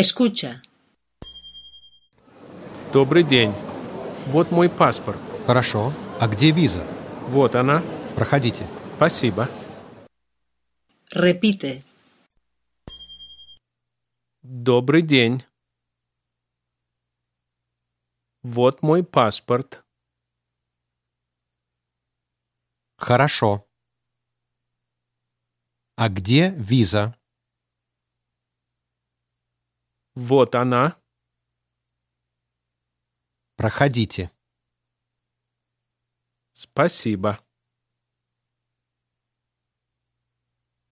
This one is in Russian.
Escucha. Добрый день. Вот мой паспорт. Хорошо. А где виза? Вот она. Проходите. Спасибо. Repite. Добрый день. Вот мой паспорт. Хорошо. А где виза? Вот она. Проходите. Спасибо.